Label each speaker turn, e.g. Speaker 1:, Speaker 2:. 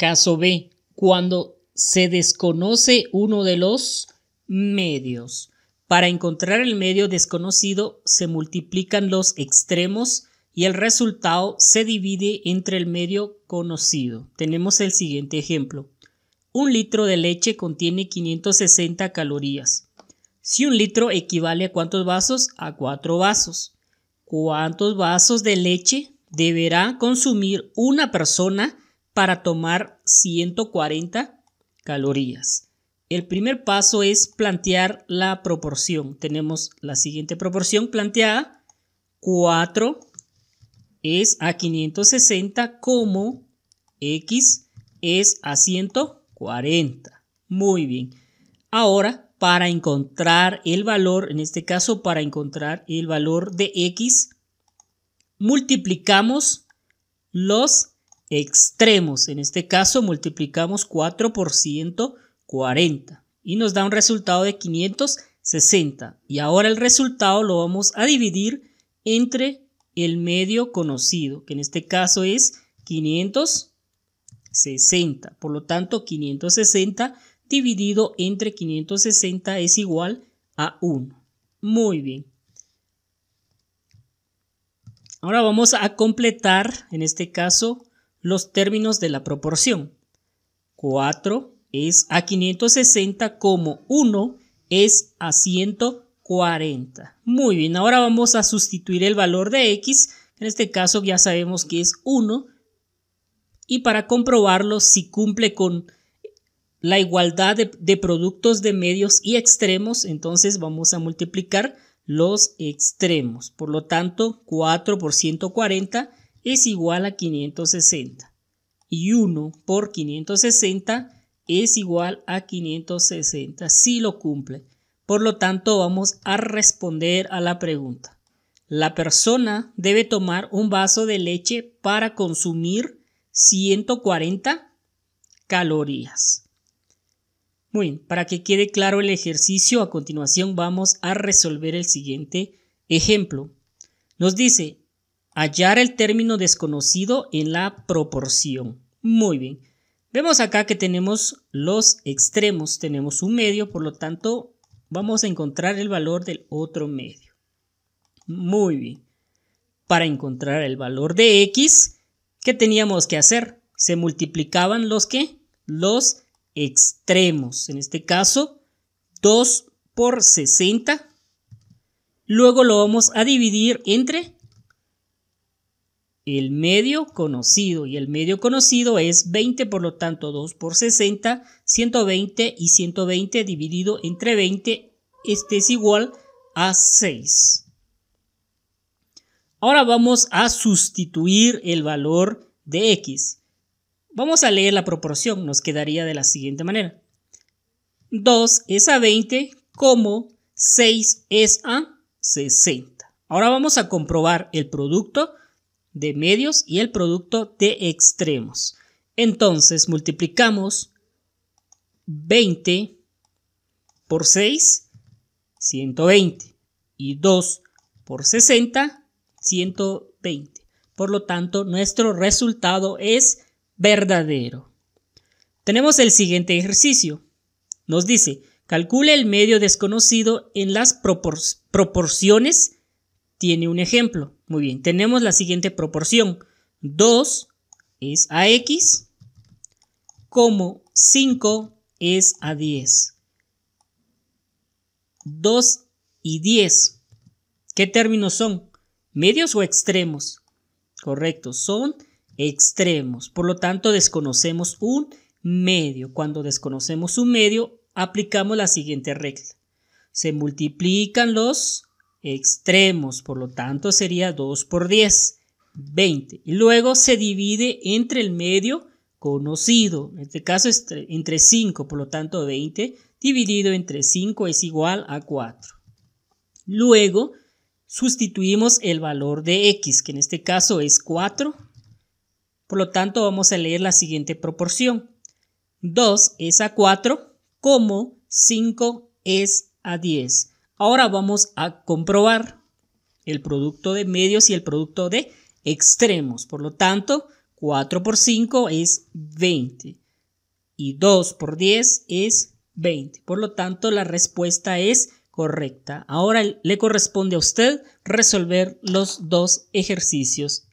Speaker 1: Caso B, cuando se desconoce uno de los medios. Para encontrar el medio desconocido se multiplican los extremos y el resultado se divide entre el medio conocido. Tenemos el siguiente ejemplo. Un litro de leche contiene 560 calorías. Si un litro equivale a cuántos vasos? A cuatro vasos. ¿Cuántos vasos de leche deberá consumir una persona para tomar 140 calorías. El primer paso es plantear la proporción. Tenemos la siguiente proporción planteada. 4 es a 560 como X es a 140. Muy bien. Ahora, para encontrar el valor, en este caso para encontrar el valor de X, multiplicamos los extremos. En este caso multiplicamos 4 por 140 y nos da un resultado de 560. Y ahora el resultado lo vamos a dividir entre el medio conocido, que en este caso es 560. Por lo tanto, 560 dividido entre 560 es igual a 1. Muy bien. Ahora vamos a completar, en este caso, los términos de la proporción. 4 es a 560 como 1 es a 140. Muy bien, ahora vamos a sustituir el valor de x. En este caso ya sabemos que es 1. Y para comprobarlo, si cumple con la igualdad de, productos de medios y extremos, entonces vamos a multiplicar los extremos. Por lo tanto, 4 por 140 es igual a 560 y 1 por 560 es igual a 560 si lo cumple. Por lo tanto, vamos a responder a la pregunta. La persona debe tomar un vaso de leche para consumir 140 calorías. Muy bien, para que quede claro el ejercicio, a continuación vamos a resolver el siguiente ejemplo. Nos dice, Hallar el término desconocido en la proporción. Muy bien. Vemos acá que tenemos los extremos, tenemos un medio, por lo tanto vamos a encontrar el valor del otro medio. Muy bien. Para encontrar el valor de x, ¿qué teníamos que hacer? Se multiplicaban los que? Los extremos. En este caso, 2 por 60. Luego lo vamos a dividir entre el medio conocido y el medio conocido es 20, por lo tanto 2 por 60, 120 y 120 dividido entre 20, este es igual a 6. Ahora vamos a sustituir el valor de x. Vamos a leer la proporción, nos quedaría de la siguiente manera. 2 es a 20 como 6 es a 60. Ahora vamos a comprobar el producto de medios y el producto de extremos. Entonces multiplicamos 20 por 6, 120 y 2 por 60, 120. Por lo tanto, nuestro resultado es verdadero. Tenemos el siguiente ejercicio. Nos dice, calcule el medio desconocido en las proporciones tiene un ejemplo. Muy bien, tenemos la siguiente proporción. 2 es a x como 5 es a 10. 2 y 10. ¿Qué términos son? ¿Medios o extremos? Correcto, son extremos. Por lo tanto, desconocemos un medio. Cuando desconocemos un medio, aplicamos la siguiente regla. Se multiplican los extremos, por lo tanto sería 2 por 10, 20. Y luego se divide entre el medio conocido, en este caso entre 5, por lo tanto 20 dividido entre 5 es igual a 4. Luego sustituimos el valor de x, que en este caso es 4. Por lo tanto, vamos a leer la siguiente proporción. 2 es a 4 como 5 es a 10. Ahora vamos a comprobar el producto de medios y el producto de extremos. Por lo tanto, 4 por 5 es 20 y 2 por 10 es 20. Por lo tanto, la respuesta es correcta. Ahora le corresponde a usted resolver los dos ejercicios